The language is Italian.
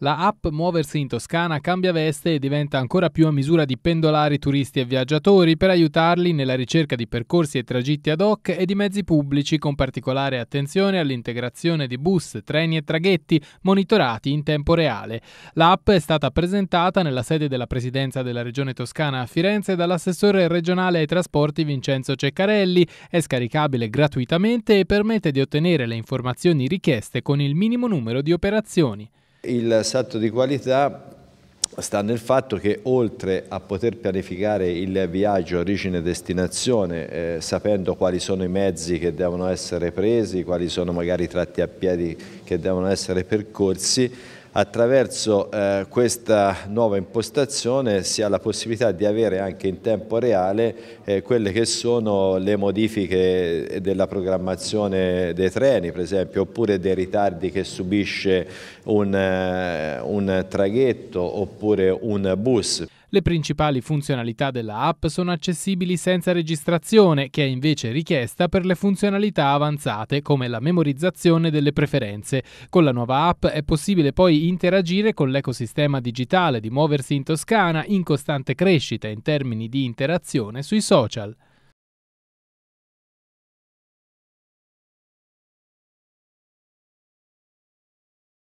La app Muoversi in Toscana cambia veste e diventa ancora più a misura di pendolari, turisti e viaggiatori per aiutarli nella ricerca di percorsi e tragitti ad hoc e di mezzi pubblici con particolare attenzione all'integrazione di bus, treni e traghetti monitorati in tempo reale. L'app è stata presentata nella sede della Presidenza della Regione Toscana a Firenze dall'assessore regionale ai trasporti Vincenzo Ceccarelli, è scaricabile gratuitamente e permette di ottenere le informazioni richieste con il minimo numero di operazioni. Il salto di qualità sta nel fatto che oltre a poter pianificare il viaggio origine e destinazione, eh, sapendo quali sono i mezzi che devono essere presi, quali sono magari i tratti a piedi che devono essere percorsi, attraverso eh, questa nuova impostazione si ha la possibilità di avere anche in tempo reale eh, quelle che sono le modifiche eh, della programmazione dei treni per esempio oppure dei ritardi che subisce un, eh, un traghetto oppure un bus. Le principali funzionalità della app sono accessibili senza registrazione, che è invece richiesta per le funzionalità avanzate come la memorizzazione delle preferenze. Con la nuova app è possibile poi interagire con l'ecosistema digitale di muoversi in Toscana in costante crescita in termini di interazione sui social.